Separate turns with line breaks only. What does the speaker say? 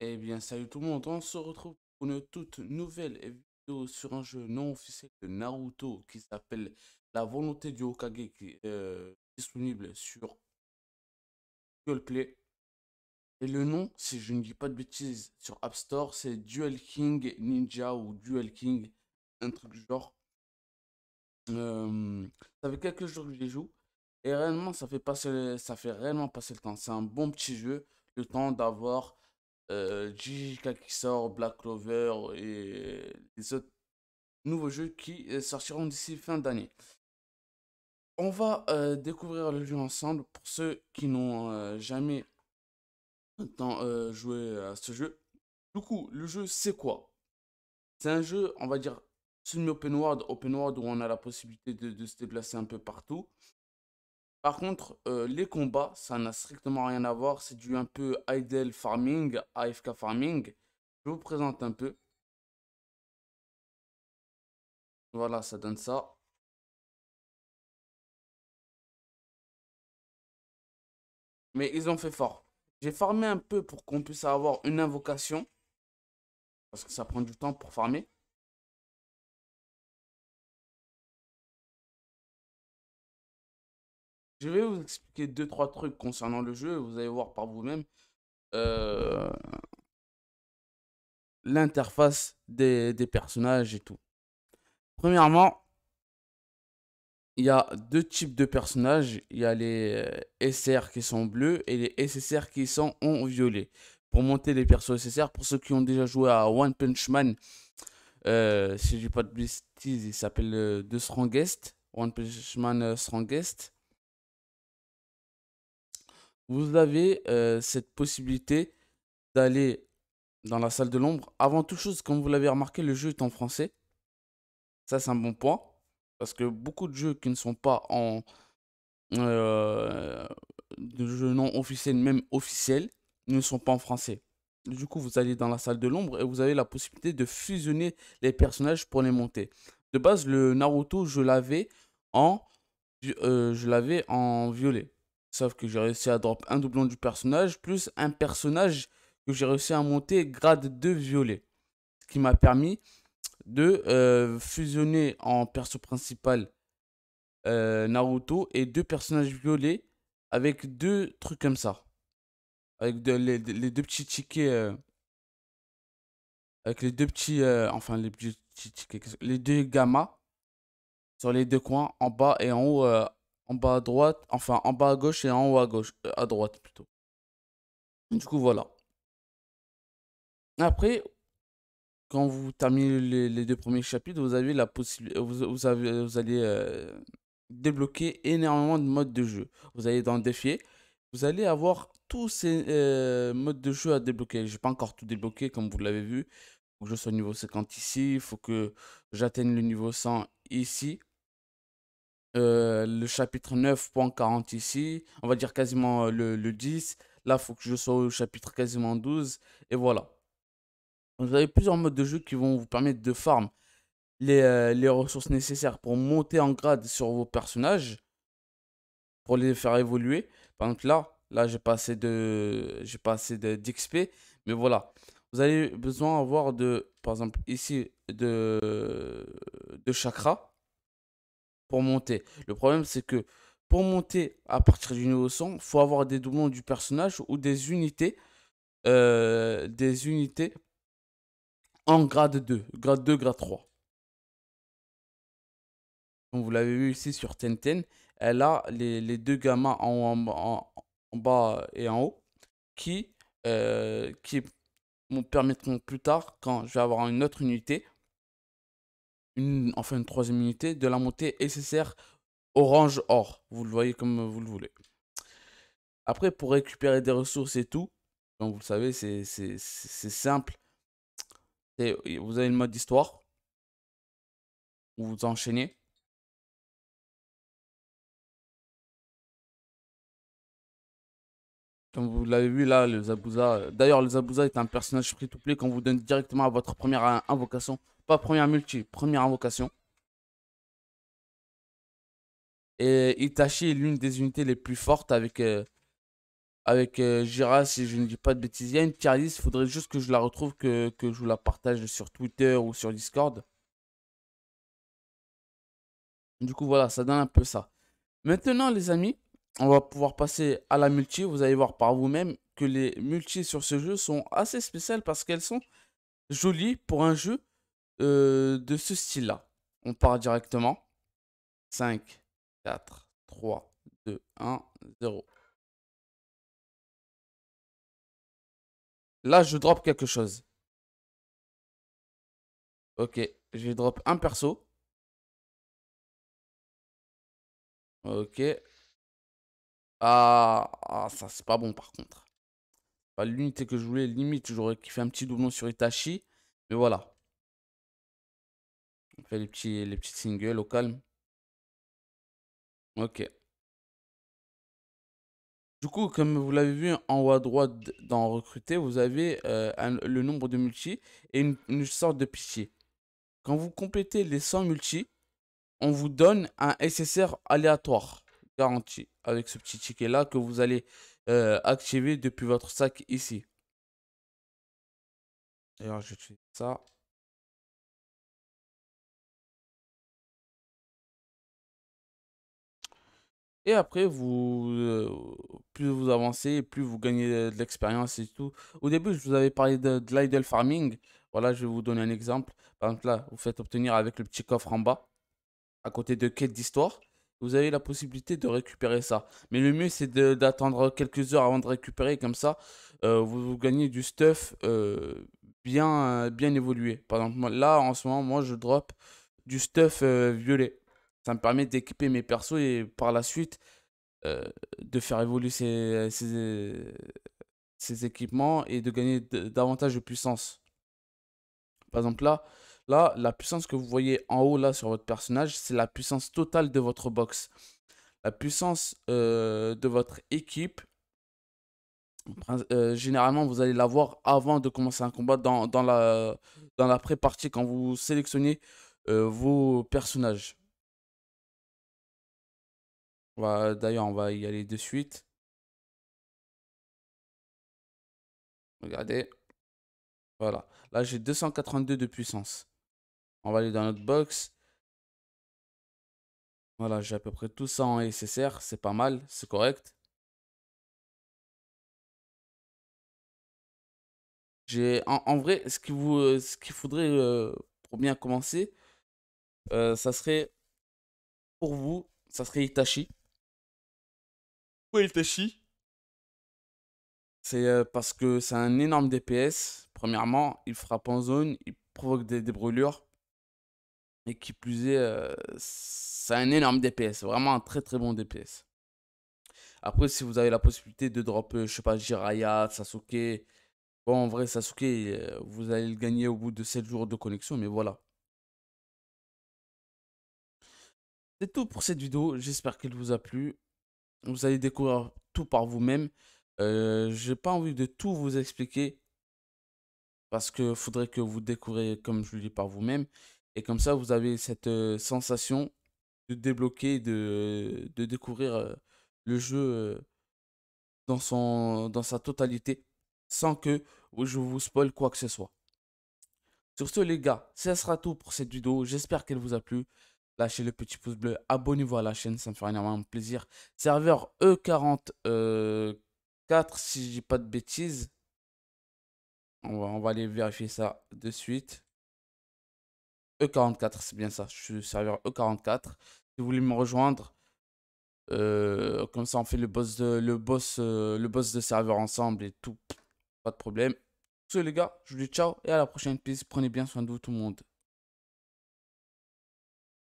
Eh bien salut tout le monde, on se retrouve pour une toute nouvelle vidéo sur un jeu non officiel de Naruto qui s'appelle La Volonté du Hokage qui est euh, disponible sur Google Play. Et le nom, si je ne dis pas de bêtises, sur App Store, c'est Duel King Ninja ou Duel King, un truc du genre. Euh, ça fait quelques jours que je les joue et réellement ça fait, passer, ça fait réellement passer le temps. C'est un bon petit jeu, le temps d'avoir euh, qui sort, Black Clover et les autres nouveaux jeux qui euh, sortiront d'ici fin d'année. On va euh, découvrir le jeu ensemble pour ceux qui n'ont euh, jamais joué à ce jeu. Du coup, le jeu c'est quoi C'est un jeu, on va dire, semi-open world, open world où on a la possibilité de, se déplacer un peu partout. Par contre, euh, les combats, ça n'a strictement rien à voir. C'est du un peu idle farming, AFK farming. Je vous présente un peu.
Voilà, ça donne ça. Mais ils ont fait fort. J'ai farmé un peu pour qu'on puisse avoir une invocation. Parce que ça prend du temps pour farmer.
Je vais vous expliquer deux trois trucs concernant le jeu. Vous allez voir par vous-même euh, l'interface des, personnages et tout. Premièrement, il y a deux types de personnages. Il y a les euh, SR qui sont bleus et les SSR qui sont en violet. Pour monter les persos SSR, pour ceux qui ont déjà joué à One Punch Man, euh, si je dis pas de bêtises, il s'appelle The Strongest. One Punch Man Strongest vous avez euh, cette possibilité d'aller dans la salle de l'ombre. Avant toute chose, comme vous l'avez remarqué, le jeu est en français. Ça, c'est un bon point. Parce que beaucoup de jeux qui ne sont pas en... Euh, de jeux non officiels, même officiels, ne sont pas en français. Du coup, vous allez dans la salle de l'ombre et vous avez la possibilité de fusionner les personnages pour les monter. De base, le Naruto, je l'avais en, euh, je l'avais en violet. Sauf que j'ai réussi à drop un doublon du personnage, plus un personnage que j'ai réussi à monter grade 2 violet. Ce qui m'a permis de euh, fusionner en perso principal euh, Naruto et deux personnages violets avec deux trucs comme ça. Avec les, les, deux petits tickets. Euh, avec les deux petits. enfin, les petits tickets. Les deux gammas sur les deux coins, en bas et en haut, en bas à droite, enfin en bas à gauche et en haut à gauche, euh, à droite plutôt. Du coup, voilà. Après, quand vous terminez les, deux premiers chapitres, vous avez la possibilité, euh, vous, vous, allez euh, débloquer énormément de modes de jeu. Vous allez dans le défi, vous allez avoir tous ces modes de jeu à débloquer. J'ai pas encore tout débloqué comme vous l'avez vu. je que je sois niveau 50 ici, il faut que j'atteigne le niveau 100 ici. Euh, le chapitre 9.40 ici, on va dire quasiment euh, le, 10. Là, il faut que je sois au chapitre quasiment 12. Et voilà. Vous avez plusieurs modes de jeu qui vont vous permettre de farm les, euh, les ressources nécessaires pour monter en grade sur vos personnages, pour les faire évoluer. Par exemple, là, là j'ai pas assez de j'ai pas assez d'XP mais voilà vous avez besoin d'avoir de par exemple ici de de chakra monter. Le problème, c'est que pour monter à partir du niveau 100, faut avoir des doublons du personnage ou des unités, euh, des unités en grade 2, grade 2, grade 3. vous l'avez vu ici sur Tenten, elle a les, deux gammas en, en, en, bas et en haut qui, euh, qui me permettront plus tard, quand je vais avoir une autre unité, enfin une troisième unité de la montée SSR orange or. Vous le voyez comme vous le voulez. Après, pour récupérer des ressources et tout, Comme vous le savez, c'est simple. Vous avez une mode histoire.
Où vous enchaînez.
Comme vous l'avez vu là, le Zabuza. Euh, d'ailleurs, le Zabuza est un personnage free-to-play qu'on vous donne directement à votre première invocation. Pas première multi, première invocation. Et Itachi est l'une des unités les plus fortes avec, euh, avec euh, Jira, si je ne dis pas de bêtises. Il y une il faudrait juste que je la retrouve, que, que, je vous la partage sur Twitter ou sur Discord. Du coup, voilà, ça donne un peu ça. Maintenant, les amis, on va pouvoir passer à la multi. Vous allez voir par vous-même que les multi sur ce jeu sont assez spéciales parce qu'elles sont jolies pour un jeu euh, de ce style-là. On part directement. 5, 4, 3, 2,
1, 0. Là, je drop quelque chose. Ok, je drop un perso. Ok.
Ah, ah, ça c'est pas bon par contre. Pas l'unité que je voulais, limite j'aurais kiffé un petit doublon sur Itachi. Mais voilà
les petits, les petits singles au calme. Ok.
Du coup, comme vous l'avez vu en haut à droite dans recruter, vous avez euh, le nombre de multi et une, sorte de pitié. Quand vous complétez les 100 multi, on vous donne un SSR aléatoire garanti avec ce petit ticket là que vous allez euh, activer depuis votre sac ici.
D'ailleurs, fais ça. Et après, vous,
euh, plus vous avancez, plus vous gagnez de l'expérience et tout. Au début, je vous avais parlé de, l'idle farming. Voilà, je vais vous donner un exemple. Par exemple, là, vous faites obtenir avec le petit coffre en bas, à côté de quête d'histoire. Vous avez la possibilité de récupérer ça. Mais le mieux, c'est d'attendre quelques heures avant de récupérer. Comme ça, euh, vous, gagnez du stuff euh, bien, bien évolué. Par exemple, là, en ce moment, moi, je drop du stuff violet ça me permet d'équiper mes persos et par la suite euh, de faire évoluer ces, équipements et de gagner davantage de puissance. Par exemple là, là, la puissance que vous voyez en haut là sur votre personnage, c'est la puissance totale de votre box. La puissance euh, de votre équipe, euh, généralement vous allez l'avoir avant de commencer un combat dans, dans la, dans la pré-partie quand vous sélectionnez vos personnages. D'ailleurs, on va
y aller de suite. Regardez.
Voilà. Là, j'ai 282 de puissance. On va aller dans notre box. Voilà, j'ai à peu près tout ça en SSR. C'est pas mal,
c'est correct.
J'ai en, vrai, ce qu'il vous, euh, ce qu'il faudrait euh, pour bien commencer, euh, ça serait pour vous, ça serait Itachi. Pourquoi il Tachi C'est euh, parce que c'est un énorme DPS. Premièrement, il frappe en zone, il provoque des, brûlures. Et qui plus est, euh, c'est un énorme DPS, vraiment un très très bon DPS. Après, si vous avez la possibilité de drop, euh, je sais pas, Jiraya, Sasuke. Bon, en vrai, Sasuke, vous allez le gagner au bout de 7 jours de connexion, mais voilà. C'est tout pour cette vidéo, j'espère qu'elle vous a plu. Vous allez découvrir tout par vous-même. Euh, je n'ai pas envie de tout vous expliquer parce que faudrait que vous découvriez comme je le dis par vous-même et comme ça vous avez cette euh, sensation de débloquer de, découvrir euh, le jeu dans son dans sa totalité sans que je vous spoil quoi que ce soit. Sur ce les gars, ce sera tout pour cette vidéo, j'espère qu'elle vous a plu lâchez le petit pouce bleu, abonnez-vous à la chaîne, ça me ferait énormément plaisir. Serveur E44, euh, si je dis pas de bêtises. On va, on va aller vérifier ça de suite. E44, c'est bien ça, je suis serveur E44. Si vous voulez me rejoindre, euh, comme ça on fait le boss de, le boss, euh, le boss de serveur ensemble et tout. Pas de problème. Sur les gars, je vous dis ciao et à la prochaine. piste. Prenez bien soin de vous tout le monde.